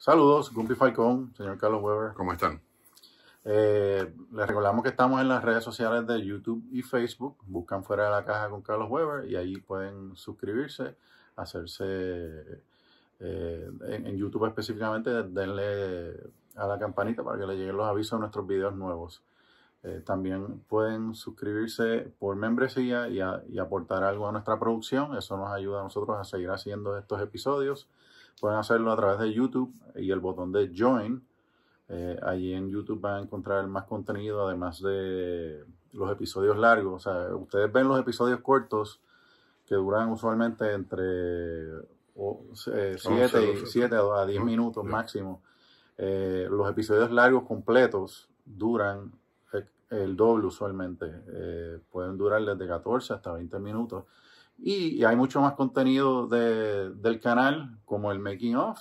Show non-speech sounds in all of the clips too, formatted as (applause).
Saludos, Gumpy Falcón, señor Carlos Weber. ¿Cómo están? Eh, les recordamos que estamos en las redes sociales de YouTube y Facebook. Buscan fuera de la caja con Carlos Weber y ahí pueden suscribirse, hacerse eh, en, YouTube específicamente, denle a la campanita para que le lleguen los avisos de nuestros videos nuevos. Eh, también pueden suscribirse por membresía y aportar algo a nuestra producción. Eso nos ayuda a nosotros a seguir haciendo estos episodios. Pueden hacerlo a través de YouTube y el botón de Join. Eh, allí en YouTube van a encontrar más contenido, además de los episodios largos. O sea, ustedes ven los episodios cortos que duran usualmente entre 7 eh, a 10 minutos máximo. Eh, los episodios largos completos duran el, doble usualmente. pueden durar desde 14 hasta 20 minutos. Y, hay mucho más contenido del canal, como el Making of,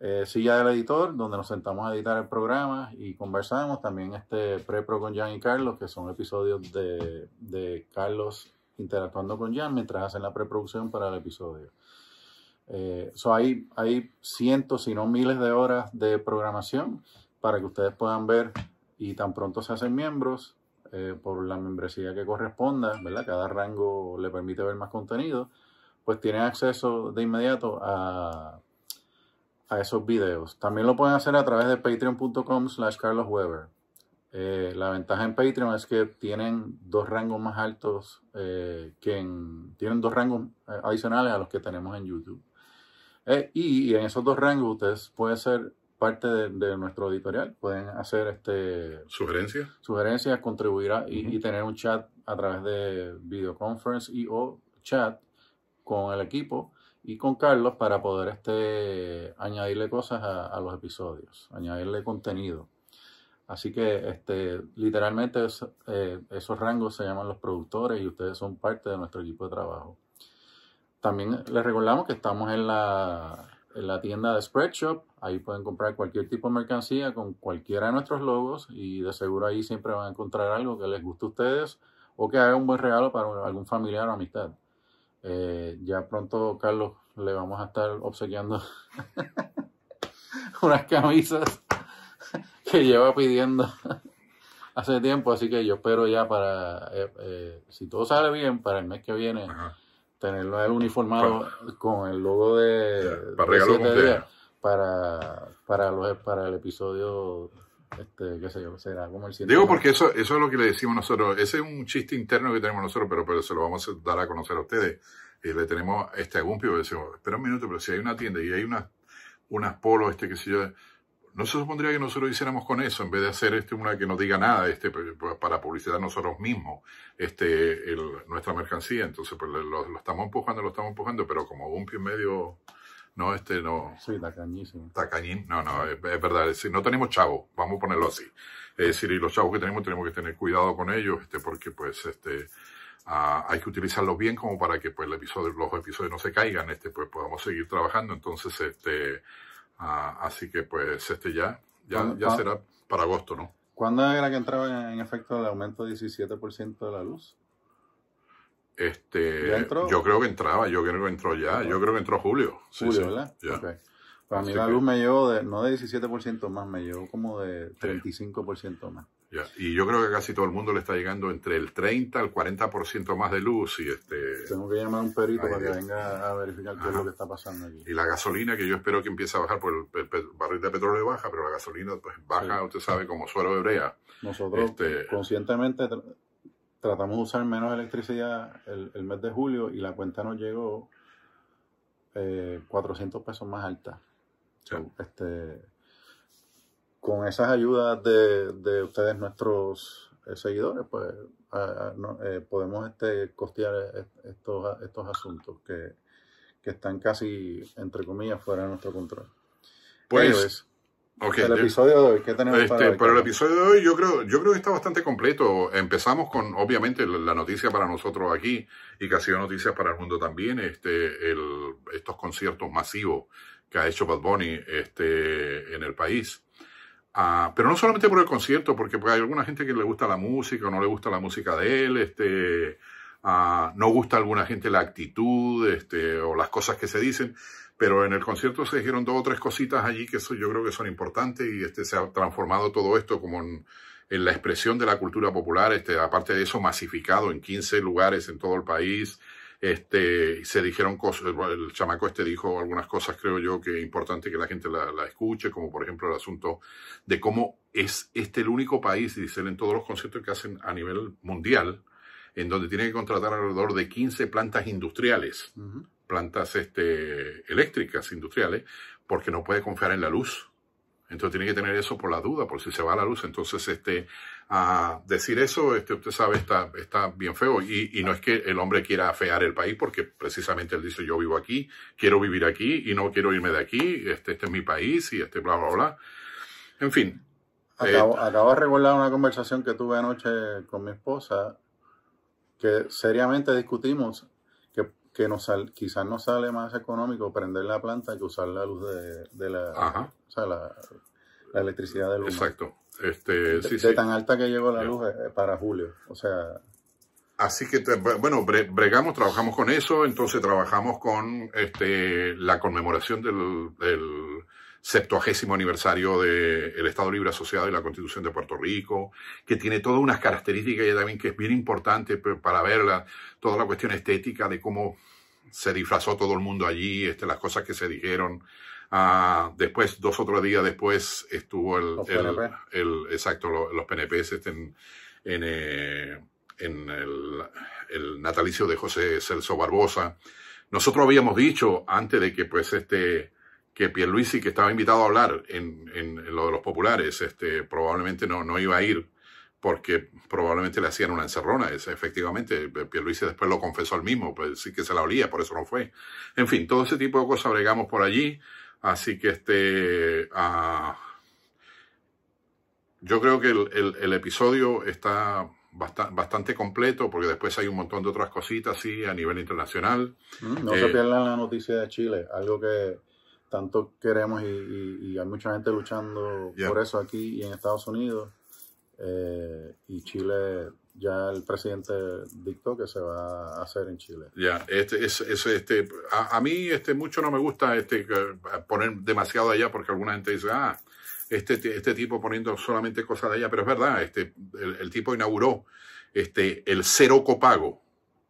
eh, Silla del Editor, donde nos sentamos a editar el programa y conversamos. También este Prepro con Jan y Carlos, que son episodios de, Carlos interactuando con Jan mientras hacen la preproducción para el episodio. Eh, so hay, hay cientos, si no miles de horas de programación para que ustedes puedan ver y tan pronto se hacen miembros, eh, por la membresía que corresponda, ¿verdad? Cada rango le permite ver más contenido, pues tienen acceso de inmediato a, esos videos. También lo pueden hacer a través de patreon.com slash Carlos Weber. Eh, la ventaja en Patreon es que tienen dos rangos más altos eh, que tienen dos rangos adicionales a los que tenemos en YouTube. y, y, en esos dos rangos ustedes pueden ser parte de, nuestro editorial. Pueden hacer este sugerencias, sugerencias, contribuir y, tener un chat a través de videoconference y o chat con el equipo y con Carlos para poder este añadirle cosas a, los episodios, añadirle contenido. Así que este, literalmente eh, esos rangos se llaman los productores y ustedes son parte de nuestro equipo de trabajo. También les recordamos que estamos en la en la tienda de Spreadshop. Ahí pueden comprar cualquier tipo de mercancía con cualquiera de nuestros logos y de seguro ahí siempre van a encontrar algo que les guste a ustedes o que haga un buen regalo para algún familiar o amistad. Eh, ya pronto, Carlos, le vamos a estar obsequiando (laughs) unas camisas (laughs) que lleva pidiendo (laughs) hace tiempo, así que yo espero ya para, eh, eh, si todo sale bien, para el mes que viene tenerlo el uniformado con el logo de, para, para para los para el episodio este, qué sé yo, será como el Digo porque eso, eso es lo que le decimos nosotros. Ese es un chiste interno que tenemos nosotros, pero, pero se lo vamos a dar a conocer a ustedes. Y le tenemos este a Gumpio, y decimos, espera un minuto, pero si hay una tienda y hay unas unas polos, este, qué sé yo, no se supondría que nosotros hiciéramos con eso, en vez de hacer este, una que no diga nada este, pues, para publicitar nosotros mismos este, el, nuestra mercancía. Entonces, pues lo, estamos empujando, lo estamos empujando, pero como un pie medio... No, este no. Sí, tacañísimo. Tacañín, no, no, es, verdad. Es, no tenemos chavos, vamos a ponerlo así. Es decir, y los chavos que tenemos tenemos que tener cuidado con ellos, este, porque pues este, ah, hay que utilizarlos bien como para que pues, el episodio, los episodios no se caigan, este, pues podamos seguir trabajando. Entonces, este, Ah, así que pues este ya, ya, ya será para agosto, ¿no? ¿Cuándo era que entraba en efecto el aumento del 17% de la luz? Este, Yo creo que entraba, yo creo que entró ya, yo creo que entró julio. julio, ¿verdad? Para mí la luz me llevó, de, no de 17% más, me llevó como de 35% más. Y yo creo que casi todo el mundo le está llegando entre el 30 al 40% más de luz y este... Tengo que llamar a un perito para que venga a verificar qué es lo que está pasando aquí. Y la gasolina, que yo espero que empiece a bajar, porque el, barril de petróleo baja, pero la gasolina pues, baja, usted sabe, como suelo de brea. Nosotros este, conscientemente tratamos de usar menos electricidad el, mes de julio y la cuenta nos llegó 400 eh, pesos más alta. Sí. este con esas ayudas de, de ustedes, nuestros eh, seguidores, pues eh, podemos este, costear e, estos, estos asuntos que, están casi, entre comillas, fuera de nuestro control. Pues, el episodio de hoy, ¿qué tenemos este, para el episodio de hoy, yo creo, yo creo que está bastante completo. Empezamos con, obviamente, la, noticia para nosotros aquí y que ha sido noticia para el mundo también, este, el, estos conciertos masivos que ha hecho Bad Bunny este, en el país pero no solamente por el concierto, porque hay alguna gente que le gusta la música o no le gusta la música de él, este, no gusta alguna gente la actitud este, o las cosas que se dicen, pero en el concierto se dijeron dos o tres cositas allí que eso yo creo que son importantes y este, se ha transformado todo esto como en, en la expresión de la cultura popular, este, aparte de eso masificado en 15 lugares en todo el país, este, se dijeron cosas, el chamaco este dijo algunas cosas, creo yo, que es importante que la gente la, escuche, como por ejemplo el asunto de cómo es este el único país, dice él, en todos los conciertos que hacen a nivel mundial, en donde tiene que contratar alrededor de 15 plantas industriales, plantas este, eléctricas industriales, porque no puede confiar en la luz. Entonces tiene que tener eso por la duda, por si se va la luz. Entonces este, a decir eso, este, usted sabe, está, está bien feo. Y, y, no es que el hombre quiera afear el país, porque precisamente él dice, yo vivo aquí, quiero vivir aquí y no quiero irme de aquí, este, este es mi país y este bla, bla, bla. En fin. Acabo, eh, de recordar una conversación que tuve anoche con mi esposa, que seriamente discutimos que, que nos sal, quizás nos sale más económico prender la planta que usar la luz de, de la... Ajá. la electricidad del Exacto. Este, de, sí, de tan alta que llegó la luz eh, para julio. O sea. Así que, bueno, bregamos, trabajamos con eso, entonces trabajamos con este, la conmemoración del, del septuagésimo aniversario del Estado Libre Asociado y la Constitución de Puerto Rico, que tiene todas unas características y también que es bien importante para verla, toda la cuestión estética de cómo se disfrazó todo el mundo allí, este, las cosas que se dijeron, Ah, después, dos otros días después, estuvo el, el, exacto, los, PNPs este en, eh, en, el, el, natalicio de José Celso Barbosa. Nosotros habíamos dicho antes de que pues este que Pierluisi, que estaba invitado a hablar en, en lo de los populares, este, probablemente no, no iba a ir porque probablemente le hacían una encerrona. Es, efectivamente, Pierluisi después lo confesó al mismo, pues sí que se la olía, por eso no fue. En fin, todo ese tipo de cosas bregamos por allí. Así que este, ah, yo creo que el, episodio está bastante completo porque después hay un montón de otras cositas así a nivel internacional. Mm, no se eh, pierdan la noticia de Chile, algo que tanto queremos y, hay mucha gente luchando por eso aquí y en Estados Unidos. Eh, y Chile ya el presidente dictó que se va a hacer en Chile. Ya, este, es, este, a, mí este, mucho no me gusta este, poner demasiado allá porque alguna gente dice, ah, este, este, tipo poniendo solamente cosas de allá, pero es verdad, este, el, el tipo inauguró este, el cero copago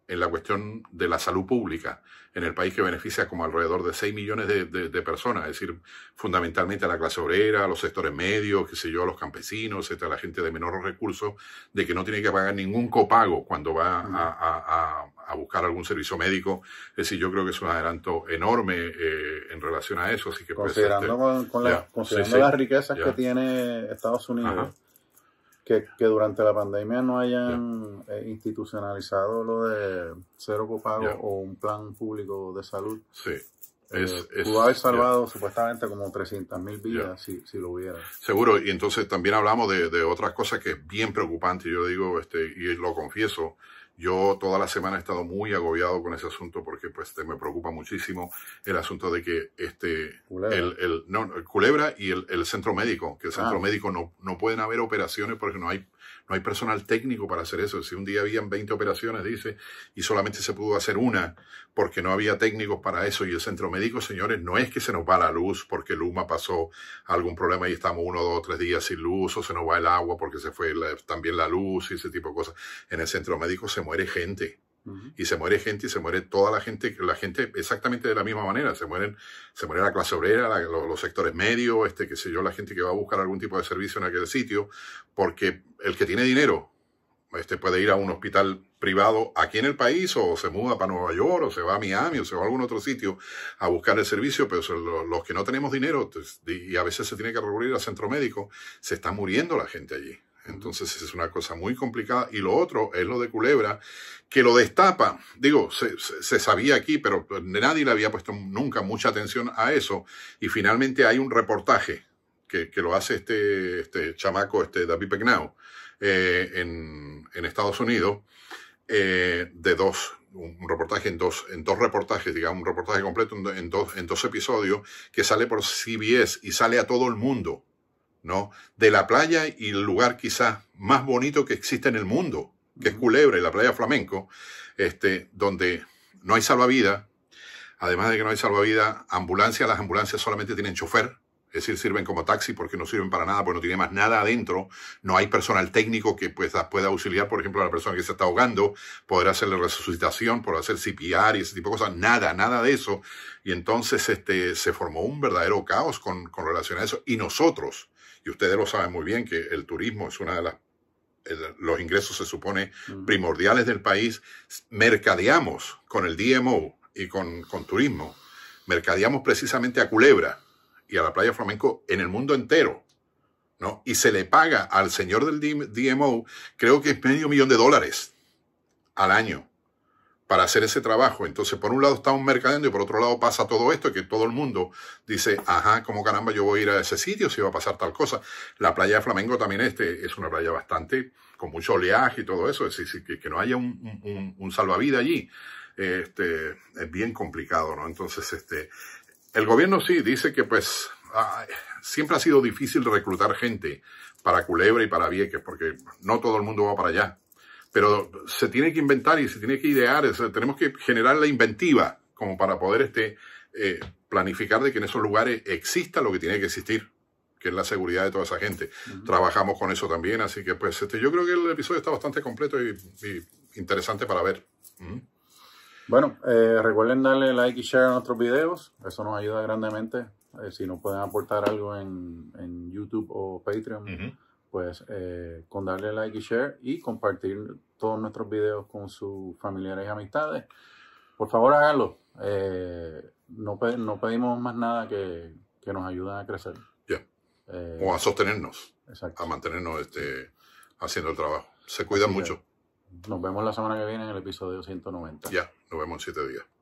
en la cuestión de la salud pública en el país que beneficia como alrededor de 6 millones de, personas, es decir, fundamentalmente a la clase obrera, a los sectores medios, qué sé yo, a los campesinos, etcétera, a la gente de menor recursos, de que no tiene que pagar ningún copago cuando va mm. a, buscar algún servicio médico. Es decir, yo creo que es un adelanto enorme eh, en relación a eso. Así que considerando con, las riquezas que tiene Estados Unidos. Que, durante la pandemia no hayan eh, institucionalizado lo de cero copago o un plan público de salud. Sí. Eh, es, eh, haber salvado supuestamente como 300 mil vidas si, si, lo hubiera. Seguro, y entonces también hablamos de, de, otras cosas que es bien preocupante, yo digo, este, y lo confieso, yo toda la semana he estado muy agobiado con ese asunto porque pues me preocupa muchísimo el asunto de que este el, el, no, Culebra y el, el, centro médico, que el ah. centro médico no, no pueden haber operaciones porque no hay no hay personal técnico para hacer eso. Si un día habían 20 operaciones, dice, y solamente se pudo hacer una porque no había técnicos para eso y el centro médico, señores, no es que se nos va la luz porque Luma pasó algún problema y estamos uno, dos, tres días sin luz o se nos va el agua porque se fue también la luz y ese tipo de cosas. En el centro médico se muere gente. Y se muere gente y se muere toda la gente, la gente exactamente de la misma manera. Se mueren, se muere la clase obrera, los, sectores medios, este, qué sé yo, la gente que va a buscar algún tipo de servicio en aquel sitio, porque el que tiene dinero este, puede ir a un hospital privado aquí en el país o se muda para Nueva York o se va a Miami o se va a algún otro sitio a buscar el servicio, pero los que no tenemos dinero y a veces se tiene que recurrir al centro médico, se está muriendo la gente allí. Entonces es una cosa muy complicada. Y lo otro es lo de Culebra, que lo destapa. Digo, se, sabía aquí, pero nadie le había puesto nunca mucha atención a eso. Y finalmente hay un reportaje que, lo hace este, este, chamaco, este David Pecknau, eh, en, Estados Unidos, eh, de dos un reportaje en dos, en dos reportajes, digamos, un reportaje completo en dos, en dos episodios que sale por CBS y sale a todo el mundo. De la playa y el lugar quizás más bonito que existe en el mundo, que es Culebra y la playa Flamenco, este, donde no hay salvavidas, además de que no hay salvavidas, ambulancia, las ambulancias solamente tienen chofer, es decir, sirven como taxi porque no sirven para nada, porque no tiene más nada adentro, no hay personal técnico que pues, pueda auxiliar, por ejemplo, a la persona que se está ahogando, poder hacerle resucitación, por hacer CPR y ese tipo de cosas, nada, nada de eso. Y entonces este, se formó un verdadero caos con, con relación a eso. Y nosotros, y ustedes lo saben muy bien, que el turismo es una de las los ingresos se supone primordiales del país, mercadeamos con el DMO y con, turismo, mercadeamos precisamente a Culebra y a la playa flamenco en el mundo entero, ¿no? Y se le paga al señor del DMO, creo que es medio millón de dólares al año para hacer ese trabajo. Entonces, por un lado está un mercadeando y por otro lado pasa todo esto que todo el mundo dice, ajá, como caramba yo voy a ir a ese sitio si va a pasar tal cosa. La playa de Flamengo también este es una playa bastante con mucho oleaje y todo eso, es decir, que, no haya un, un, salvavidas allí. Este, es bien complicado, ¿no? Entonces, este, el gobierno sí dice que pues siempre ha sido difícil reclutar gente para Culebra y para Vieques, porque no todo el mundo va para allá pero se tiene que inventar y se tiene que idear, tenemos que generar la inventiva como para poder este, eh, planificar de que en esos lugares exista lo que tiene que existir, que es la seguridad de toda esa gente. Trabajamos con eso también, así que pues este, yo creo que el episodio está bastante completo y, interesante para ver. Bueno, eh, recuerden darle like y share a nuestros videos, eso nos ayuda grandemente. Eh, si nos pueden aportar algo en, YouTube o Patreon pues eh, con darle like y share y compartir todos nuestros videos con sus familiares y amistades. Por favor háganlo. Eh, no, no, pedimos más nada que, que nos ayuden a crecer. Ya. Eh, o a sostenernos. A mantenernos este, haciendo el trabajo. Se cuidan mucho. Nos vemos la semana que viene en el episodio 190. Ya, nos vemos en siete días.